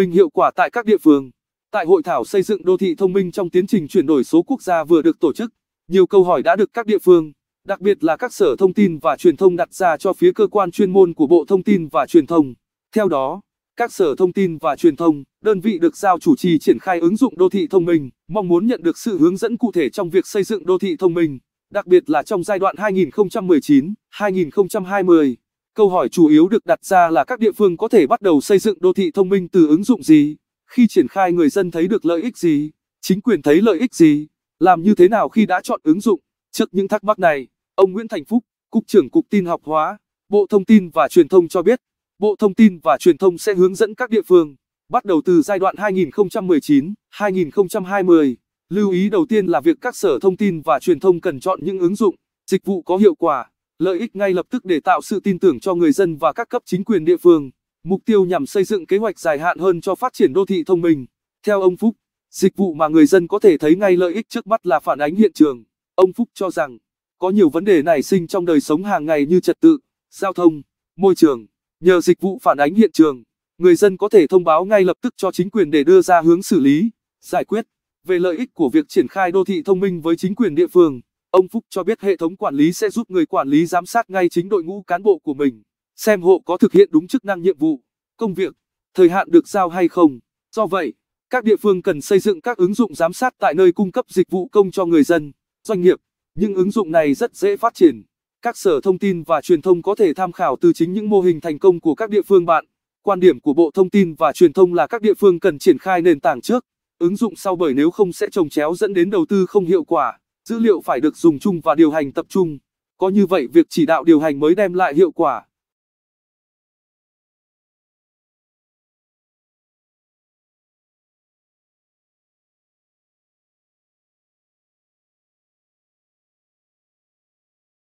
bình hiệu quả tại các địa phương. Tại hội thảo xây dựng đô thị thông minh trong tiến trình chuyển đổi số quốc gia vừa được tổ chức, nhiều câu hỏi đã được các địa phương, đặc biệt là các sở thông tin và truyền thông đặt ra cho phía cơ quan chuyên môn của Bộ Thông tin và Truyền thông. Theo đó, các sở thông tin và truyền thông, đơn vị được giao chủ trì triển khai ứng dụng đô thị thông minh, mong muốn nhận được sự hướng dẫn cụ thể trong việc xây dựng đô thị thông minh, đặc biệt là trong giai đoạn 2019-2020. Câu hỏi chủ yếu được đặt ra là các địa phương có thể bắt đầu xây dựng đô thị thông minh từ ứng dụng gì, khi triển khai người dân thấy được lợi ích gì, chính quyền thấy lợi ích gì, làm như thế nào khi đã chọn ứng dụng. Trước những thắc mắc này, ông Nguyễn Thành Phúc, Cục trưởng Cục Tin học hóa, Bộ Thông tin và Truyền thông cho biết, Bộ Thông tin và Truyền thông sẽ hướng dẫn các địa phương, bắt đầu từ giai đoạn 2019-2020. Lưu ý đầu tiên là việc các sở thông tin và truyền thông cần chọn những ứng dụng, dịch vụ có hiệu quả lợi ích ngay lập tức để tạo sự tin tưởng cho người dân và các cấp chính quyền địa phương. Mục tiêu nhằm xây dựng kế hoạch dài hạn hơn cho phát triển đô thị thông minh. Theo ông Phúc, dịch vụ mà người dân có thể thấy ngay lợi ích trước mắt là phản ánh hiện trường. Ông Phúc cho rằng, có nhiều vấn đề nảy sinh trong đời sống hàng ngày như trật tự, giao thông, môi trường. Nhờ dịch vụ phản ánh hiện trường, người dân có thể thông báo ngay lập tức cho chính quyền để đưa ra hướng xử lý, giải quyết về lợi ích của việc triển khai đô thị thông minh với chính quyền địa phương. Ông Phúc cho biết hệ thống quản lý sẽ giúp người quản lý giám sát ngay chính đội ngũ cán bộ của mình, xem hộ có thực hiện đúng chức năng nhiệm vụ, công việc, thời hạn được giao hay không. Do vậy, các địa phương cần xây dựng các ứng dụng giám sát tại nơi cung cấp dịch vụ công cho người dân, doanh nghiệp. Những ứng dụng này rất dễ phát triển. Các sở thông tin và truyền thông có thể tham khảo từ chính những mô hình thành công của các địa phương bạn. Quan điểm của Bộ Thông tin và Truyền thông là các địa phương cần triển khai nền tảng trước, ứng dụng sau bởi nếu không sẽ trồng chéo dẫn đến đầu tư không hiệu quả dữ liệu phải được dùng chung và điều hành tập trung. Có như vậy việc chỉ đạo điều hành mới đem lại hiệu quả.